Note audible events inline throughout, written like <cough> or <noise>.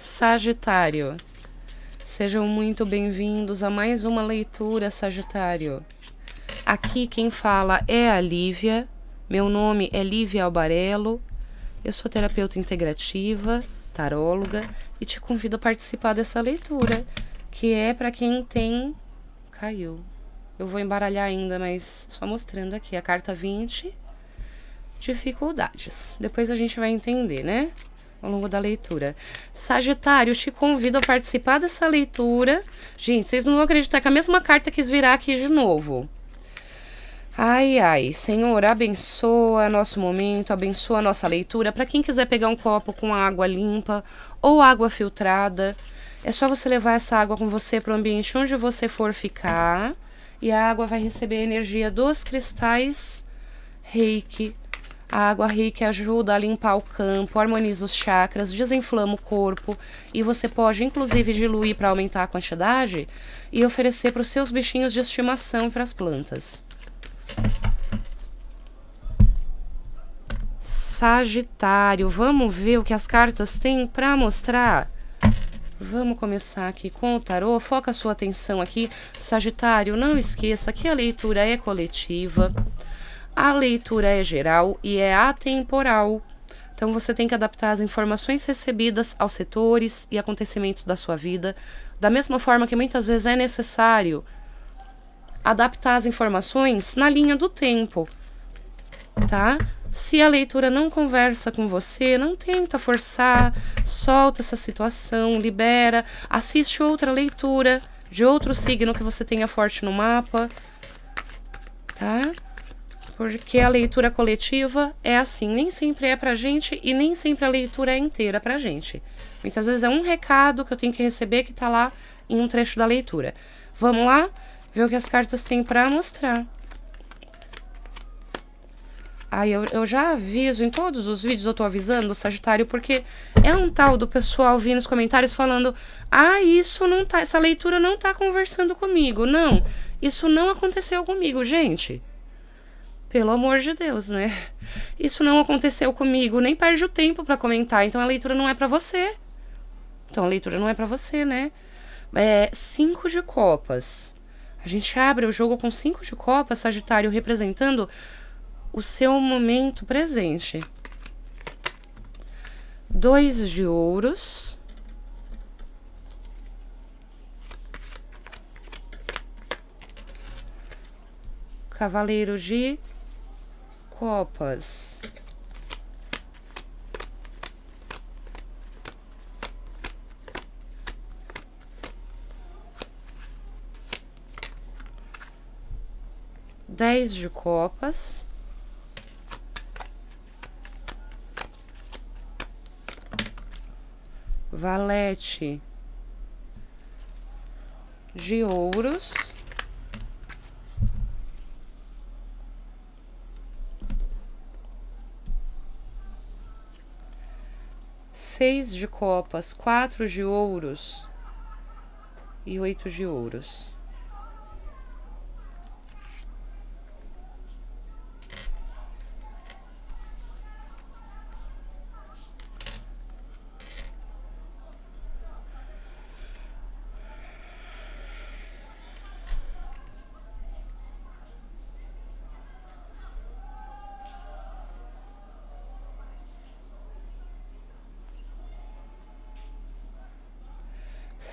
Sagitário. Sejam muito bem-vindos a mais uma leitura, Sagitário. Aqui quem fala é a Lívia. Meu nome é Lívia Albarello. Eu sou terapeuta integrativa, taróloga e te convido a participar dessa leitura, que é para quem tem caiu. Eu vou embaralhar ainda, mas só mostrando aqui a carta 20, dificuldades. Depois a gente vai entender, né? ao longo da leitura. Sagitário, te convido a participar dessa leitura. Gente, vocês não vão acreditar que a mesma carta quis virar aqui de novo. Ai, ai, Senhor, abençoa nosso momento, abençoa nossa leitura. Para quem quiser pegar um copo com água limpa ou água filtrada, é só você levar essa água com você para o ambiente onde você for ficar e a água vai receber a energia dos cristais reiki a água rica ajuda a limpar o campo, harmoniza os chakras, desinflama o corpo e você pode inclusive diluir para aumentar a quantidade e oferecer para os seus bichinhos de estimação e para as plantas. Sagitário, vamos ver o que as cartas têm para mostrar. Vamos começar aqui com o tarô. Foca a sua atenção aqui. Sagitário, não esqueça que a leitura é coletiva. A leitura é geral e é atemporal. Então você tem que adaptar as informações recebidas aos setores e acontecimentos da sua vida, da mesma forma que muitas vezes é necessário adaptar as informações na linha do tempo, tá? Se a leitura não conversa com você, não tenta forçar, solta essa situação, libera, assiste outra leitura de outro signo que você tenha forte no mapa, tá? porque a leitura coletiva é assim, nem sempre é pra gente e nem sempre a leitura é inteira pra gente. Muitas vezes é um recado que eu tenho que receber que tá lá em um trecho da leitura. Vamos lá ver o que as cartas têm para mostrar. Aí eu, eu, já aviso, em todos os vídeos eu tô avisando, o Sagitário, porque é um tal do pessoal vir nos comentários falando: "Ah, isso não tá, essa leitura não tá conversando comigo". Não, isso não aconteceu comigo, gente. Pelo amor de Deus, né? Isso não aconteceu comigo, nem perde o tempo para comentar, então a leitura não é para você. Então a leitura não é para você, né? É, cinco de copas. A gente abre o jogo com cinco de copas, Sagitário representando o seu momento presente. Dois de ouros. Cavaleiro de copas. Dez de copas. Valete de ouros. seis de copas, quatro de ouros e oito de ouros.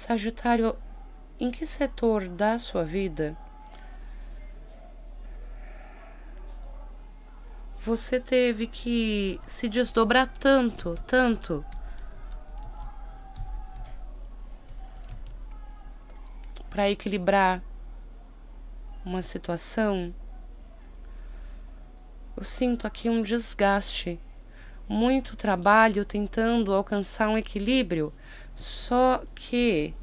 Sagitário, em que setor da sua vida você teve que se desdobrar tanto, tanto, para equilibrar uma situação? Eu sinto aqui um desgaste, muito trabalho tentando alcançar um equilíbrio só que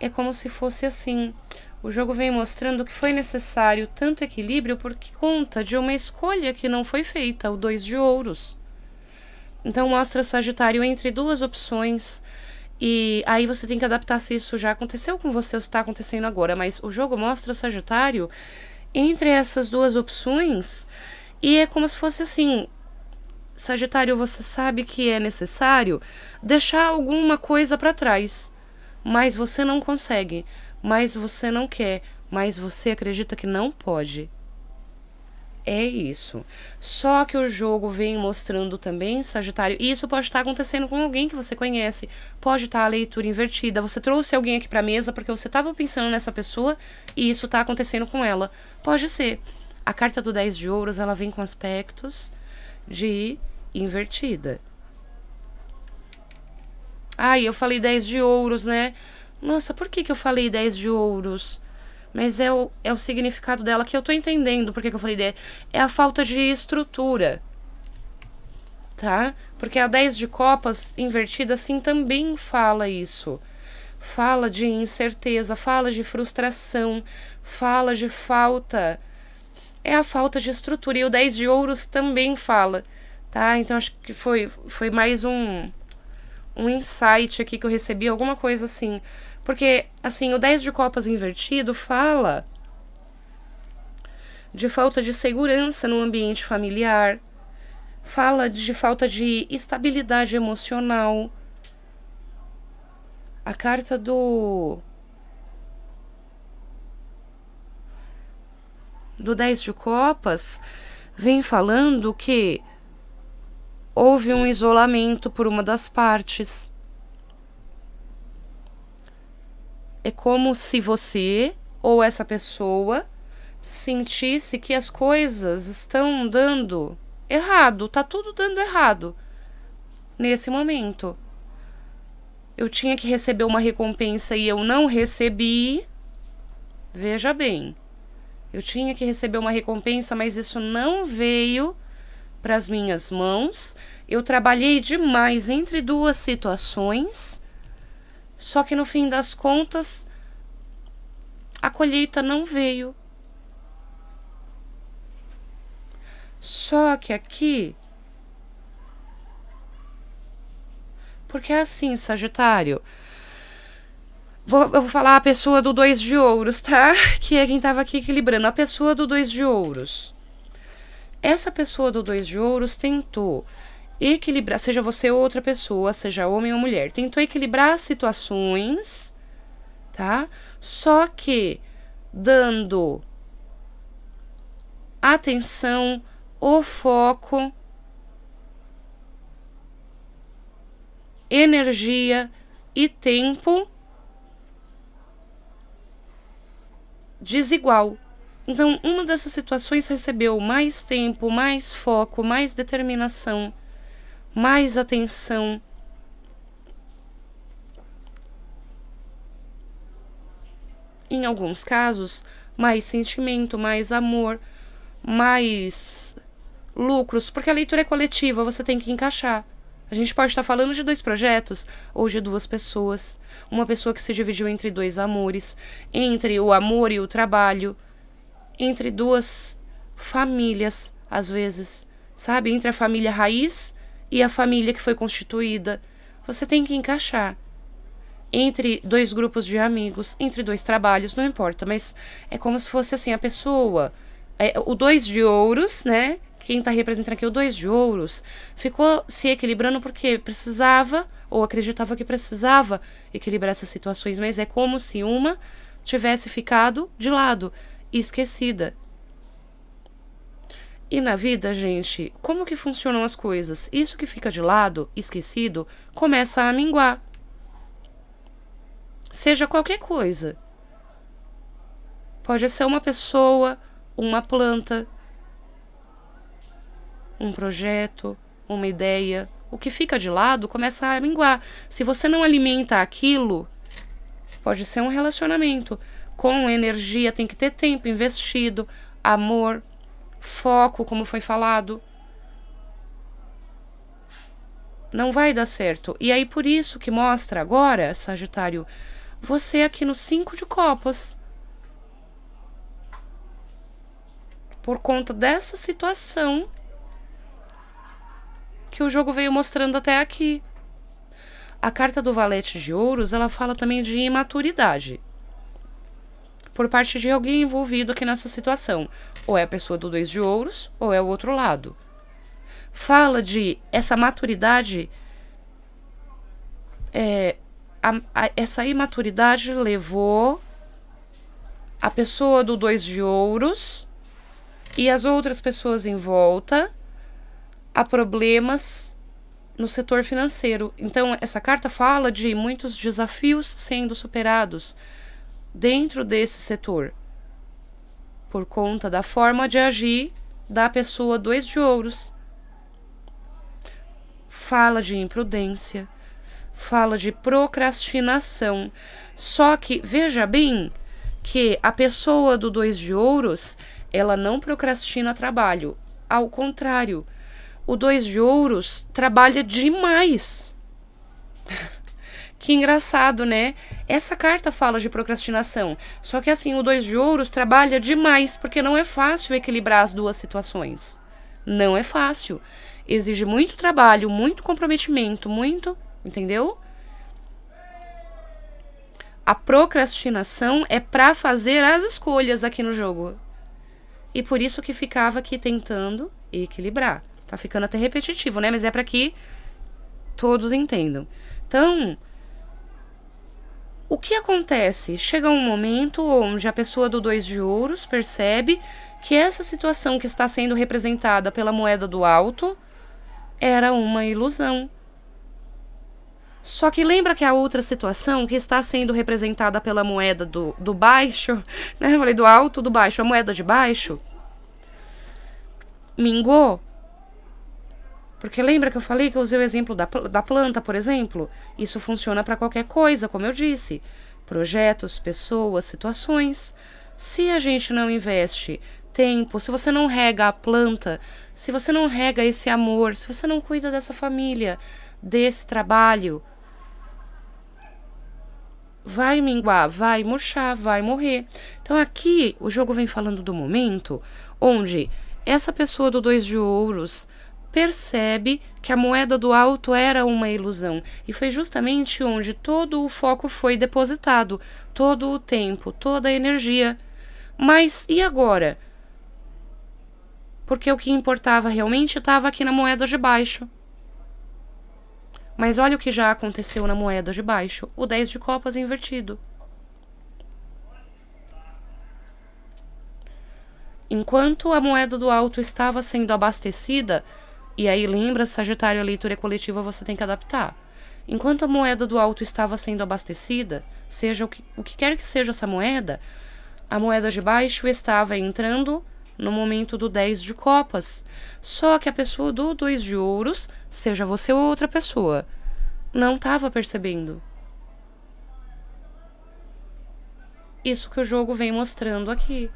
é como se fosse assim. O jogo vem mostrando que foi necessário tanto equilíbrio porque conta de uma escolha que não foi feita, o dois de ouros. Então mostra Sagitário entre duas opções e aí você tem que adaptar se isso já aconteceu com você ou se está acontecendo agora. Mas o jogo mostra Sagitário entre essas duas opções e é como se fosse assim: Sagitário, você sabe que é necessário deixar alguma coisa para trás, mas você não consegue, mas você não quer, mas você acredita que não pode. É isso. Só que o jogo vem mostrando também, Sagitário, e isso pode estar acontecendo com alguém que você conhece. Pode estar a leitura invertida. Você trouxe alguém aqui para mesa porque você estava pensando nessa pessoa e isso está acontecendo com ela. Pode ser. A carta do 10 de ouros, ela vem com aspectos de I invertida. Ah, eu falei 10 de ouros, né? Nossa, por que, que eu falei 10 de ouros? Mas é o, é o significado dela que eu tô entendendo Por que eu falei 10. É a falta de estrutura. Tá? Porque a 10 de copas invertida, sim, também fala isso. Fala de incerteza, fala de frustração, fala de falta é a falta de estrutura. E o 10 de ouros também fala, tá? Então acho que foi, foi mais um, um insight aqui que eu recebi, alguma coisa assim. Porque, assim, o 10 de copas invertido fala de falta de segurança no ambiente familiar, fala de falta de estabilidade emocional. A carta do do 10 de Copas vem falando que houve um isolamento por uma das partes. É como se você ou essa pessoa sentisse que as coisas estão dando errado, tá tudo dando errado nesse momento. Eu tinha que receber uma recompensa e eu não recebi. Veja bem, eu tinha que receber uma recompensa, mas isso não veio para as minhas mãos. Eu trabalhei demais entre duas situações, só que no fim das contas, a colheita não veio. Só que aqui. Porque é assim, Sagitário. Vou, eu vou falar a pessoa do dois de ouros, tá? <laughs> Que é quem estava aqui equilibrando. A pessoa do dois de ouros. Essa pessoa do dois de ouros tentou equilibrar, seja você ou outra pessoa, seja homem ou mulher, tentou equilibrar as situações, tá? Só que dando atenção, o foco, energia e tempo desigual. Então, uma dessas situações recebeu mais tempo, mais foco, mais determinação, mais atenção. Em alguns casos, mais sentimento, mais amor, mais lucros, porque a leitura é coletiva, você tem que encaixar. A gente pode estar falando de dois projetos ou de duas pessoas. Uma pessoa que se dividiu entre dois amores, entre o amor e o trabalho, entre duas famílias, às vezes, sabe? Entre a família raiz e a família que foi constituída. Você tem que encaixar. Entre dois grupos de amigos, entre dois trabalhos, não importa, mas é como se fosse assim: a pessoa. É, o dois de ouros, né? quem está representando aqui é o Dois de Ouros, ficou se equilibrando porque precisava, ou acreditava que precisava equilibrar essas situações, mas é como se uma tivesse ficado de lado, esquecida. E na vida, gente, como que funcionam as coisas? Isso que fica de lado, esquecido, começa a minguar. Seja qualquer coisa. Pode ser uma pessoa, uma planta, um projeto, uma ideia. O que fica de lado começa a minguar. Se você não alimenta aquilo, pode ser um relacionamento com energia, tem que ter tempo investido, amor, foco, como foi falado. Não vai dar certo. E aí por isso que mostra agora, Sagitário, você aqui no cinco de copas. Por conta dessa situação que o jogo veio mostrando até aqui. A carta do Valete de Ouros, ela fala também de imaturidade por parte de alguém envolvido aqui nessa situação. Ou é a pessoa do Dois de Ouros, ou é o outro lado. Fala de essa maturidade. É, a, a, essa imaturidade levou a pessoa do Dois de Ouros e as outras pessoas em volta a problemas no setor financeiro. Então, essa carta fala de muitos desafios sendo superados dentro desse setor por conta da forma de agir da pessoa dois de ouros. Fala de imprudência, fala de procrastinação. Só que veja bem que a pessoa do dois de ouros, ela não procrastina trabalho. Ao contrário, o dois de ouros trabalha demais. <laughs> que engraçado, né? Essa carta fala de procrastinação. Só que assim, o dois de ouros trabalha demais, porque não é fácil equilibrar as duas situações. Não é fácil. Exige muito trabalho, muito comprometimento, muito, entendeu? A procrastinação é para fazer as escolhas aqui no jogo. E por isso que ficava aqui tentando equilibrar. Tá ficando até repetitivo, né? Mas é para que todos entendam. Então, o que acontece? Chega um momento onde a pessoa do dois de ouros percebe que essa situação que está sendo representada pela moeda do alto era uma ilusão. Só que lembra que a outra situação que está sendo representada pela moeda do, do baixo, <laughs> né? Eu falei do alto, do baixo, a moeda de baixo, mingou porque lembra que eu falei que eu usei o exemplo da, da planta, por exemplo? Isso funciona para qualquer coisa, como eu disse: projetos, pessoas, situações. Se a gente não investe tempo, se você não rega a planta, se você não rega esse amor, se você não cuida dessa família, desse trabalho, vai minguar, vai murchar, vai morrer. Então aqui o jogo vem falando do momento onde essa pessoa do dois de ouros percebe que a moeda do alto era uma ilusão. E foi justamente onde todo o foco foi depositado, todo o tempo, toda a energia. Mas e agora? Porque o que importava realmente estava aqui na moeda de baixo. Mas olha o que já aconteceu na moeda de baixo: o 10 de copas invertido. Enquanto a moeda do alto estava sendo abastecida, e aí lembra, Sagitário, a leitura é coletiva, você tem que adaptar. Enquanto a moeda do alto estava sendo abastecida, seja o que, o que quer que seja essa moeda, a moeda de baixo estava entrando no momento do 10 de copas. Só que a pessoa do 2 de ouros, seja você ou outra pessoa, não estava percebendo. Isso que o jogo vem mostrando aqui.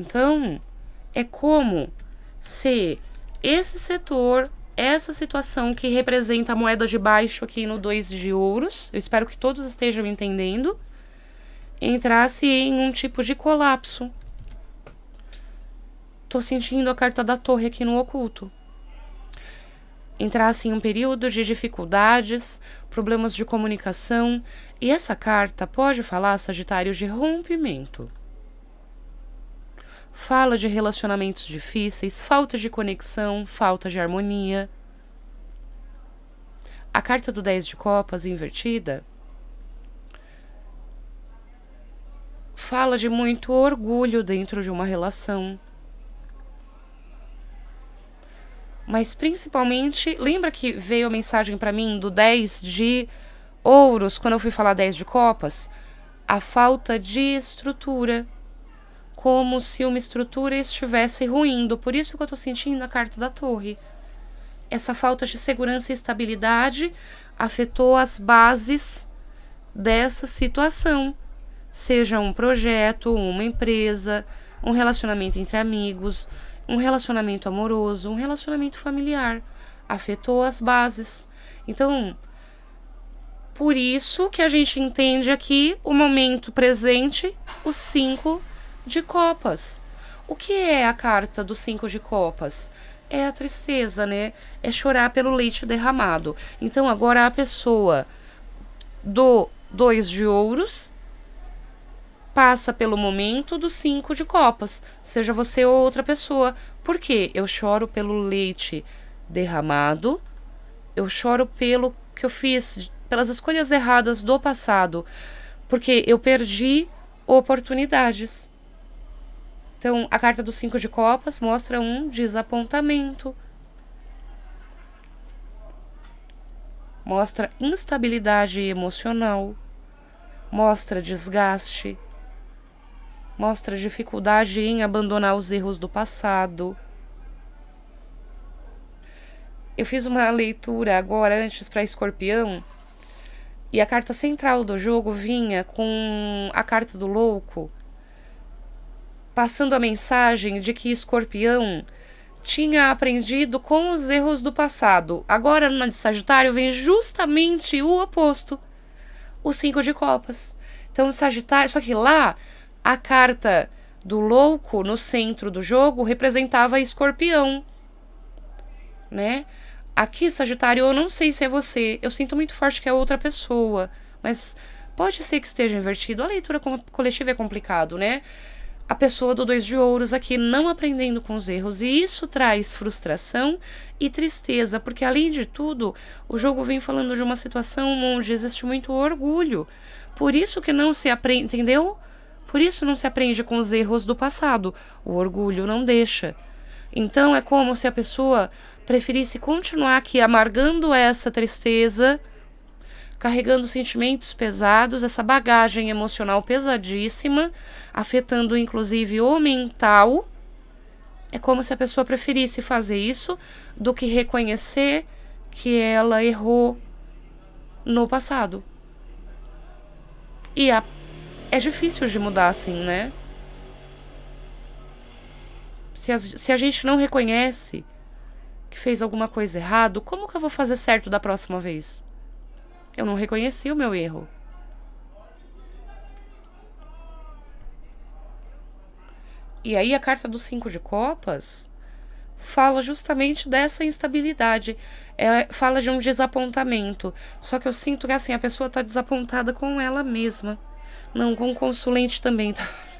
Então, é como se esse setor, essa situação que representa a moeda de baixo aqui no 2 de ouros, eu espero que todos estejam entendendo, entrasse em um tipo de colapso. Tô sentindo a carta da torre aqui no oculto. Entrasse em um período de dificuldades, problemas de comunicação, e essa carta pode falar, Sagitário, de rompimento fala de relacionamentos difíceis, falta de conexão, falta de harmonia. A carta do 10 de copas invertida fala de muito orgulho dentro de uma relação. Mas principalmente, lembra que veio a mensagem para mim do 10 de ouros, quando eu fui falar 10 de copas? A falta de estrutura como se uma estrutura estivesse ruindo. Por isso que eu estou sentindo a carta da torre. Essa falta de segurança e estabilidade afetou as bases dessa situação. Seja um projeto, uma empresa, um relacionamento entre amigos, um relacionamento amoroso, um relacionamento familiar. Afetou as bases. Então, por isso que a gente entende aqui o momento presente, os cinco de copas. O que é a carta dos cinco de copas? É a tristeza, né? É chorar pelo leite derramado. Então agora a pessoa do dois de ouros passa pelo momento dos cinco de copas, seja você ou outra pessoa. Por quê? Eu choro pelo leite derramado, eu choro pelo que eu fiz, pelas escolhas erradas do passado, porque eu perdi oportunidades. Então, a carta dos cinco de copas mostra um desapontamento. Mostra instabilidade emocional. Mostra desgaste. Mostra dificuldade em abandonar os erros do passado. Eu fiz uma leitura agora antes para Escorpião e a carta central do jogo vinha com a carta do louco passando a mensagem de que Escorpião tinha aprendido com os erros do passado. Agora, na de Sagitário, vem justamente o oposto: o Cinco de Copas. Então, Sagitário. Só que lá, a carta do louco no centro do jogo representava Escorpião, né? Aqui, Sagitário, eu não sei se é você. Eu sinto muito forte que é outra pessoa, mas pode ser que esteja invertido. A leitura coletiva é complicado, né? a pessoa do dois de ouros aqui não aprendendo com os erros. E isso traz frustração e tristeza, porque além de tudo, o jogo vem falando de uma situação onde existe muito orgulho. Por isso que não se aprende, entendeu? Por isso não se aprende com os erros do passado. O orgulho não deixa. Então é como se a pessoa preferisse continuar aqui amargando essa tristeza carregando sentimentos pesados, essa bagagem emocional pesadíssima, afetando inclusive o mental. É como se a pessoa preferisse fazer isso do que reconhecer que ela errou no passado. E a, é difícil de mudar assim, né? Se a, se a gente não reconhece que fez alguma coisa errada, como que eu vou fazer certo da próxima vez? Eu não reconheci o meu erro. E aí a carta dos cinco de copas fala justamente dessa instabilidade. É, fala de um desapontamento. Só que eu sinto que assim, a pessoa está desapontada com ela mesma. Não, com o consulente também. Tá? <laughs>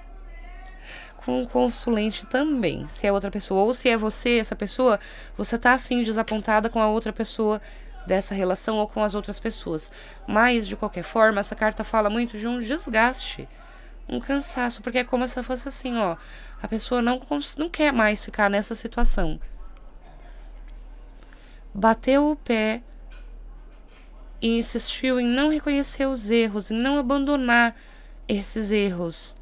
Com o consulente também. Se é outra pessoa. Ou se é você, essa pessoa, você está assim, desapontada com a outra pessoa dessa relação ou com as outras pessoas. Mas, de qualquer forma, essa carta fala muito de um desgaste, um cansaço, porque é como se fosse assim, ó, a pessoa não, não quer mais ficar nessa situação. Bateu o pé e insistiu em não reconhecer os erros, em não abandonar esses erros.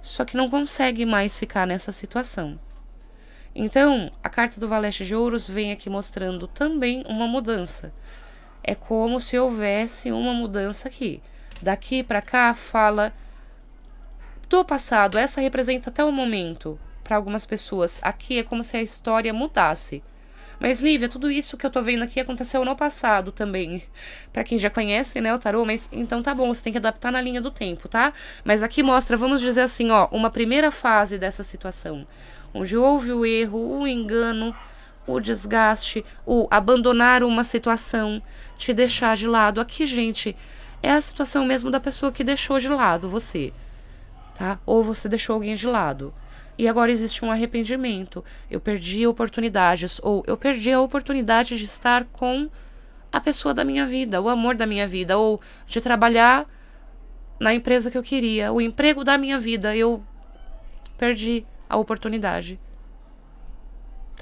Só que não consegue mais ficar nessa situação. Então, a carta do Valete de Ouros vem aqui mostrando também uma mudança. É como se houvesse uma mudança aqui. Daqui para cá fala do passado. Essa representa até o momento para algumas pessoas. Aqui é como se a história mudasse. Mas Lívia, tudo isso que eu tô vendo aqui aconteceu no passado também. <laughs> Para quem já conhece, né, o tarô, mas então tá bom, você tem que adaptar na linha do tempo, tá? Mas aqui mostra, vamos dizer assim, ó, uma primeira fase dessa situação, onde houve o erro, o engano, o desgaste, o abandonar uma situação, te deixar de lado. Aqui, gente, é a situação mesmo da pessoa que deixou de lado você, tá? Ou você deixou alguém de lado. E agora existe um arrependimento. Eu perdi oportunidades, ou eu perdi a oportunidade de estar com a pessoa da minha vida, o amor da minha vida, ou de trabalhar na empresa que eu queria, o emprego da minha vida. Eu perdi a oportunidade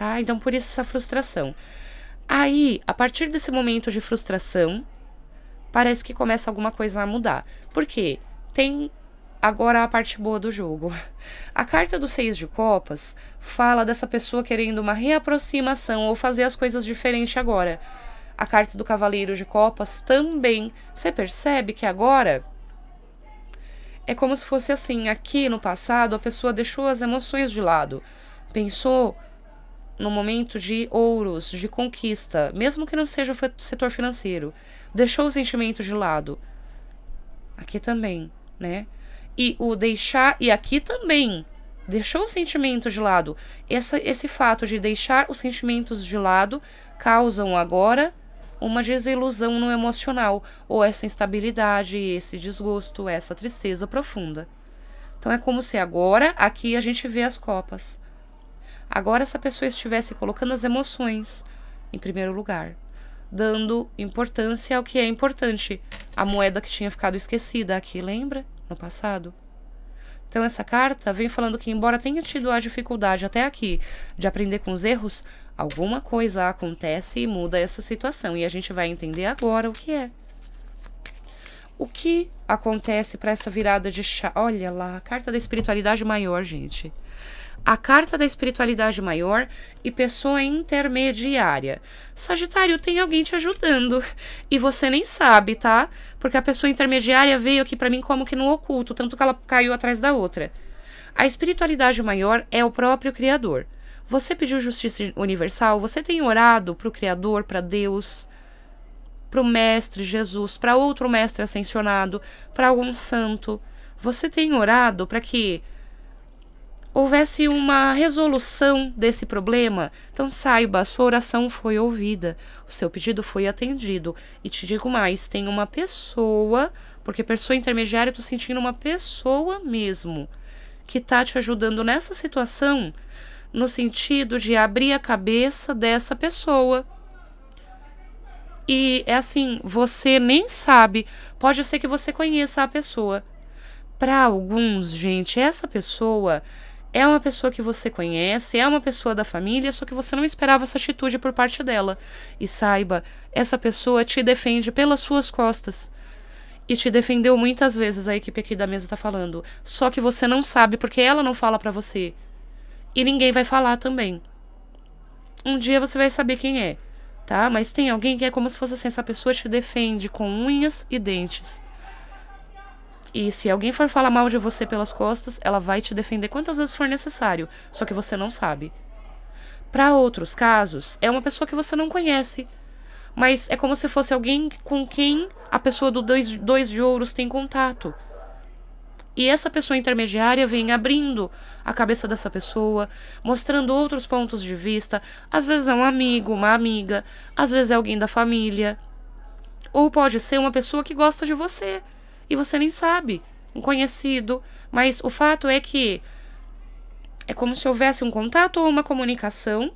tá? Então por isso essa frustração. Aí, a partir desse momento de frustração, parece que começa alguma coisa a mudar. Por quê? Tem agora a parte boa do jogo. A carta do Seis de Copas fala dessa pessoa querendo uma reaproximação ou fazer as coisas diferente agora. A carta do Cavaleiro de Copas também. Você percebe que agora é como se fosse assim: aqui no passado a pessoa deixou as emoções de lado, pensou no momento de ouros, de conquista, mesmo que não seja o setor financeiro. Deixou o sentimento de lado. Aqui também, né? E o deixar, e aqui também, deixou o sentimento de lado. Essa, esse fato de deixar os sentimentos de lado causam agora uma desilusão no emocional, ou essa instabilidade, esse desgosto, essa tristeza profunda. Então é como se agora aqui a gente vê as copas agora essa pessoa estivesse colocando as emoções em primeiro lugar, dando importância ao que é importante, a moeda que tinha ficado esquecida aqui, lembra? No passado. Então, essa carta vem falando que, embora tenha tido a dificuldade até aqui de aprender com os erros, alguma coisa acontece e muda essa situação. E a gente vai entender agora o que é. O que acontece para essa virada de chá? Olha lá, carta da espiritualidade maior, gente a carta da espiritualidade maior e pessoa intermediária. Sagitário, tem alguém te ajudando e você nem sabe, tá? Porque a pessoa intermediária veio aqui para mim como que no oculto, tanto que ela caiu atrás da outra. A espiritualidade maior é o próprio Criador. Você pediu justiça universal, você tem orado para o Criador, para Deus, para o Mestre Jesus, para outro Mestre ascensionado, para algum santo. Você tem orado para que houvesse uma resolução desse problema, então saiba, a sua oração foi ouvida, o seu pedido foi atendido. E te digo mais: tem uma pessoa, porque pessoa intermediária, eu tô sentindo uma pessoa mesmo, que tá te ajudando nessa situação, no sentido de abrir a cabeça dessa pessoa. E é assim, você nem sabe, pode ser que você conheça a pessoa. Para alguns, gente, essa pessoa é uma pessoa que você conhece, é uma pessoa da família, só que você não esperava essa atitude por parte dela. E saiba, essa pessoa te defende pelas suas costas. E te defendeu muitas vezes, a equipe aqui da mesa tá falando. Só que você não sabe porque ela não fala para você. E ninguém vai falar também. Um dia você vai saber quem é, tá? Mas tem alguém que é como se fosse assim: essa pessoa te defende com unhas e dentes. E se alguém for falar mal de você pelas costas, ela vai te defender quantas vezes for necessário, só que você não sabe. Para outros casos, é uma pessoa que você não conhece, mas é como se fosse alguém com quem a pessoa do dois, dois de ouros tem contato. E essa pessoa intermediária vem abrindo a cabeça dessa pessoa, mostrando outros pontos de vista. Às vezes é um amigo, uma amiga, às vezes é alguém da família. Ou pode ser uma pessoa que gosta de você, e você nem sabe, um conhecido, mas o fato é que é como se houvesse um contato ou uma comunicação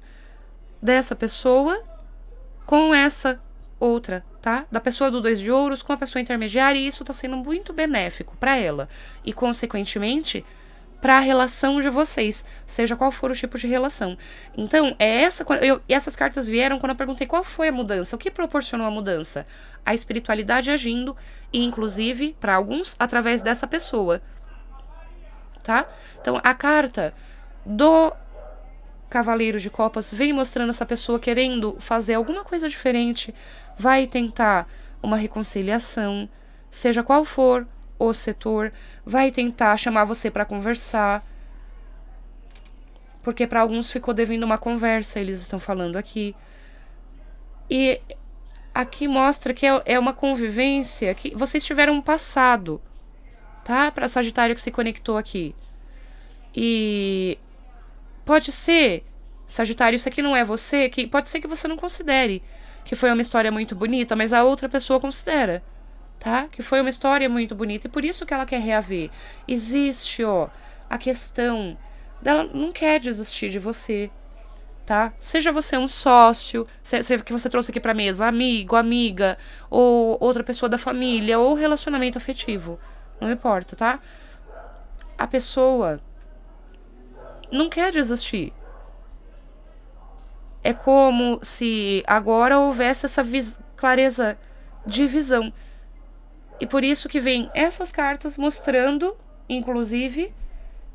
dessa pessoa com essa outra, tá? Da pessoa do dois de ouros com a pessoa intermediária e isso está sendo muito benéfico para ela e consequentemente para a relação de vocês, seja qual for o tipo de relação. Então, é essa eu, essas cartas vieram quando eu perguntei qual foi a mudança, o que proporcionou a mudança? A espiritualidade agindo e inclusive para alguns através dessa pessoa. Tá? Então, a carta do Cavaleiro de Copas vem mostrando essa pessoa querendo fazer alguma coisa diferente, vai tentar uma reconciliação, seja qual for o setor, vai tentar chamar você para conversar. Porque para alguns ficou devendo uma conversa, eles estão falando aqui. E aqui mostra que é, é uma convivência que vocês tiveram um passado, tá? Para Sagitário que se conectou aqui. E pode ser, Sagitário, isso aqui não é você, que pode ser que você não considere que foi uma história muito bonita, mas a outra pessoa considera tá? Que foi uma história muito bonita e por isso que ela quer reaver. Existe, ó, a questão dela não quer desistir de você, tá? Seja você um sócio, que você trouxe aqui para mesa, amigo, amiga, ou outra pessoa da família, ou relacionamento afetivo, não importa, tá? A pessoa não quer desistir. É como se agora houvesse essa clareza de visão. E por isso que vem essas cartas mostrando, inclusive,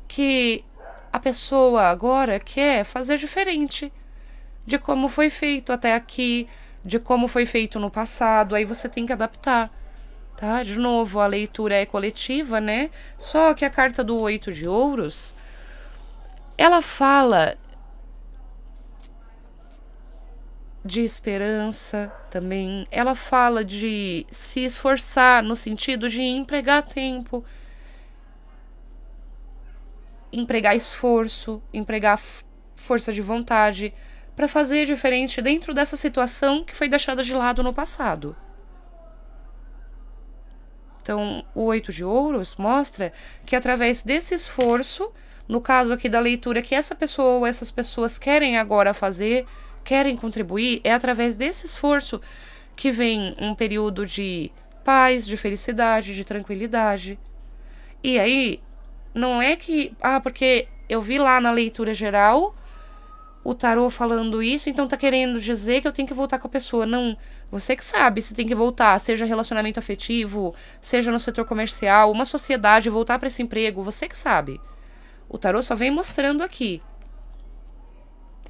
que a pessoa agora quer fazer diferente de como foi feito até aqui, de como foi feito no passado, aí você tem que adaptar. Tá? De novo, a leitura é coletiva, né? Só que a carta do oito de ouros, ela fala de esperança também. Ela fala de se esforçar no sentido de empregar tempo, empregar esforço, empregar força de vontade para fazer diferente dentro dessa situação que foi deixada de lado no passado. Então, o oito de ouros mostra que através desse esforço, no caso aqui da leitura que essa pessoa ou essas pessoas querem agora fazer, querem contribuir, é através desse esforço que vem um período de paz, de felicidade, de tranquilidade. E aí, não é que. Ah, porque eu vi lá na leitura geral o tarô falando isso, então tá querendo dizer que eu tenho que voltar com a pessoa. Não, você que sabe se tem que voltar, seja relacionamento afetivo, seja no setor comercial, uma sociedade, voltar para esse emprego, você que sabe. O tarô só vem mostrando aqui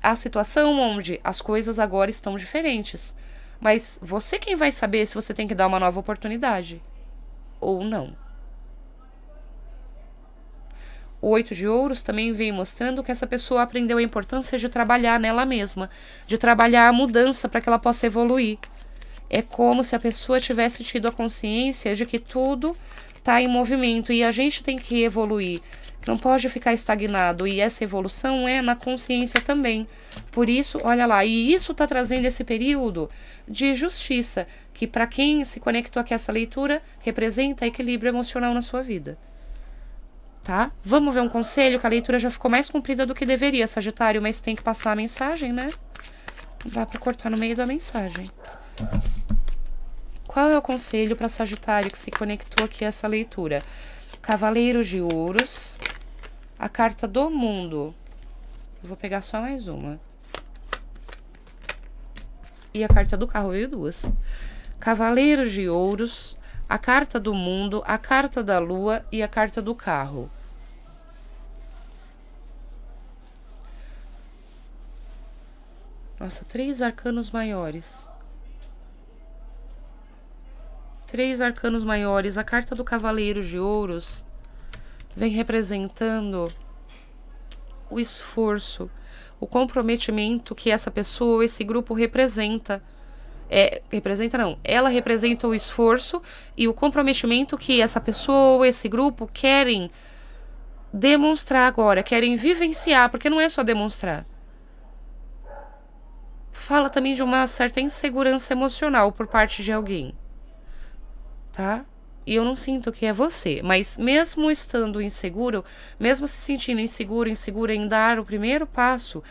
a situação onde as coisas agora estão diferentes. Mas você quem vai saber se você tem que dar uma nova oportunidade ou não. O Oito de Ouros também vem mostrando que essa pessoa aprendeu a importância de trabalhar nela mesma, de trabalhar a mudança para que ela possa evoluir. É como se a pessoa tivesse tido a consciência de que tudo está em movimento e a gente tem que evoluir que não pode ficar estagnado. E essa evolução é na consciência também. Por isso, olha lá, e isso está trazendo esse período de justiça, que para quem se conectou aqui a essa leitura, representa equilíbrio emocional na sua vida. Tá? Vamos ver um conselho, que a leitura já ficou mais comprida do que deveria, Sagitário, mas tem que passar a mensagem, né? Não dá para cortar no meio da mensagem. Qual é o conselho para Sagitário que se conectou aqui a essa leitura? Cavaleiro de Ouros, a carta do mundo. Eu vou pegar só mais uma. E a carta do carro veio duas. Cavaleiro de Ouros, a carta do mundo, a carta da lua e a carta do carro. Nossa, três arcanos maiores. Três arcanos maiores. A carta do Cavaleiro de Ouros vem representando o esforço, o comprometimento que essa pessoa, esse grupo representa. É, representa não, ela representa o esforço e o comprometimento que essa pessoa, esse grupo querem demonstrar agora, querem vivenciar, porque não é só demonstrar. Fala também de uma certa insegurança emocional por parte de alguém tá? E eu não sinto que é você. Mas mesmo estando inseguro, mesmo se sentindo inseguro, insegura em dar o primeiro passo,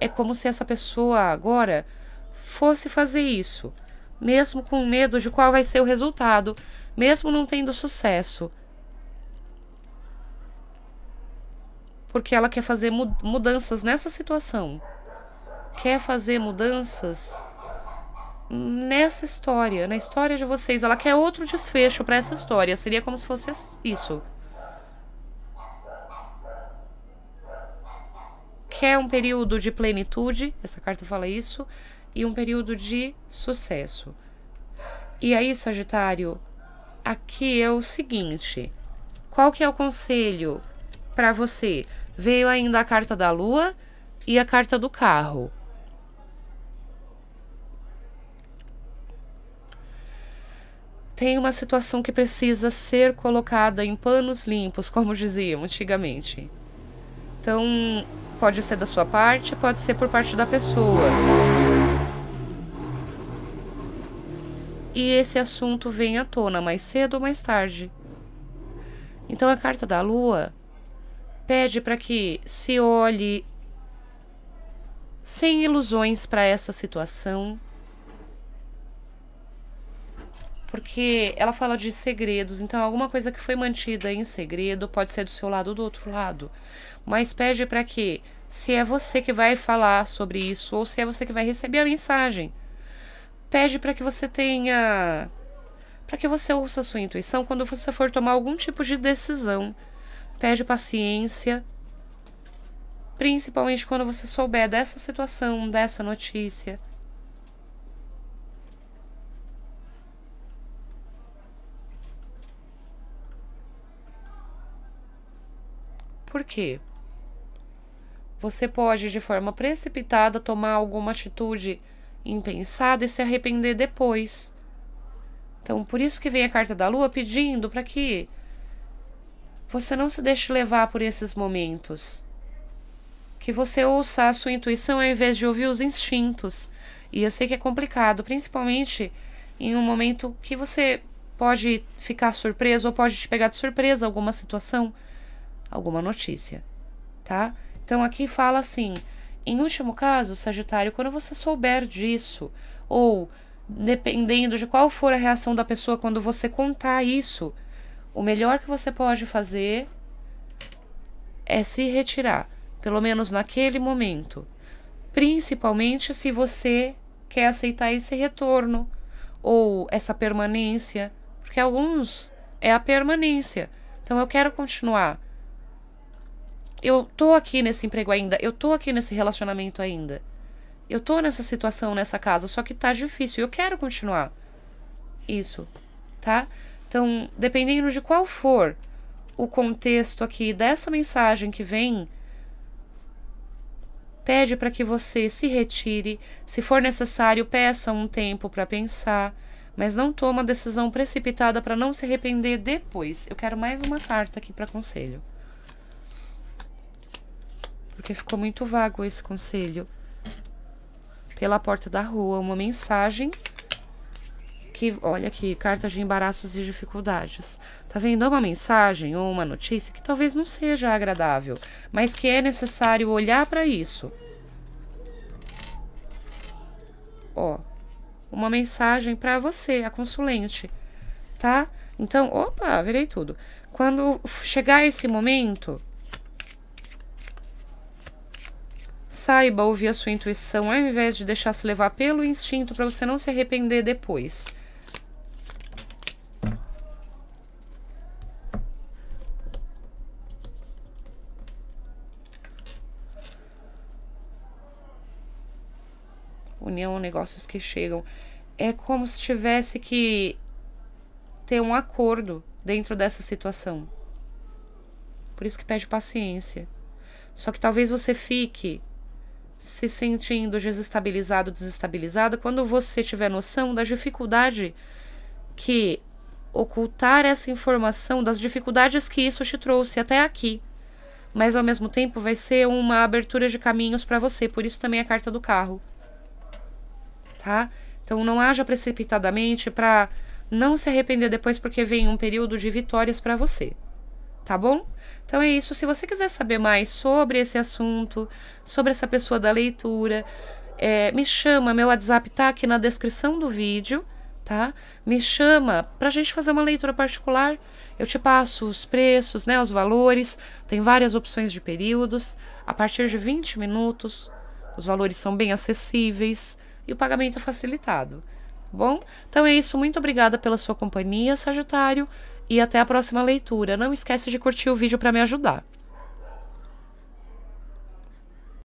é como se essa pessoa agora fosse fazer isso. Mesmo com medo de qual vai ser o resultado, mesmo não tendo sucesso. Porque ela quer fazer mudanças nessa situação. Quer fazer mudanças nessa história, na história de vocês. Ela quer outro desfecho para essa história. Seria como se fosse isso. Quer um período de plenitude, essa carta fala isso, e um período de sucesso. E aí, Sagitário, aqui é o seguinte. Qual que é o conselho para você? Veio ainda a carta da lua e a carta do carro. tem uma situação que precisa ser colocada em panos limpos, como diziam antigamente. Então, pode ser da sua parte, pode ser por parte da pessoa. E esse assunto vem à tona mais cedo ou mais tarde. Então, a carta da lua pede para que se olhe sem ilusões para essa situação, porque ela fala de segredos, então alguma coisa que foi mantida em segredo pode ser do seu lado ou do outro lado. Mas pede para que se é você que vai falar sobre isso ou se é você que vai receber a mensagem. Pede para que você tenha para que você ouça a sua intuição quando você for tomar algum tipo de decisão. Pede paciência, principalmente quando você souber dessa situação, dessa notícia. Por quê? Você pode, de forma precipitada, tomar alguma atitude impensada e se arrepender depois. Então, por isso que vem a carta da lua pedindo para que você não se deixe levar por esses momentos. Que você ouça a sua intuição ao invés de ouvir os instintos. E eu sei que é complicado, principalmente em um momento que você pode ficar surpreso ou pode te pegar de surpresa alguma situação alguma notícia, tá? Então aqui fala assim: em último caso, Sagitário, quando você souber disso, ou dependendo de qual for a reação da pessoa quando você contar isso, o melhor que você pode fazer é se retirar, pelo menos naquele momento. Principalmente se você quer aceitar esse retorno ou essa permanência, porque alguns é a permanência. Então eu quero continuar eu tô aqui nesse emprego ainda, eu tô aqui nesse relacionamento ainda. Eu tô nessa situação, nessa casa, só que tá difícil, eu quero continuar. Isso, tá? Então, dependendo de qual for o contexto aqui dessa mensagem que vem, pede para que você se retire, se for necessário, peça um tempo para pensar, mas não toma decisão precipitada para não se arrepender depois. Eu quero mais uma carta aqui para conselho porque ficou muito vago esse conselho. Pela porta da rua, uma mensagem que, olha aqui, cartas de embaraços e dificuldades. Tá vendo uma mensagem ou uma notícia que talvez não seja agradável, mas que é necessário olhar para isso. Ó, uma mensagem para você, a consulente, tá? Então, opa, virei tudo. Quando chegar esse momento, Saiba ouvir a sua intuição ao invés de deixar se levar pelo instinto para você não se arrepender depois. União, negócios que chegam. É como se tivesse que ter um acordo dentro dessa situação. Por isso que pede paciência. Só que talvez você fique se sentindo desestabilizado, desestabilizada, quando você tiver noção da dificuldade que ocultar essa informação, das dificuldades que isso te trouxe até aqui. Mas ao mesmo tempo vai ser uma abertura de caminhos para você, por isso também a carta do carro. Tá? Então não haja precipitadamente para não se arrepender depois porque vem um período de vitórias para você. Tá bom? Então é isso. Se você quiser saber mais sobre esse assunto, sobre essa pessoa da leitura, é, me chama. Meu WhatsApp tá aqui na descrição do vídeo, tá? Me chama para a gente fazer uma leitura particular. Eu te passo os preços, né? Os valores. Tem várias opções de períodos. A partir de 20 minutos, os valores são bem acessíveis e o pagamento é facilitado. Tá bom? Então é isso. Muito obrigada pela sua companhia, Sagitário e até a próxima leitura. Não esquece de curtir o vídeo para me ajudar.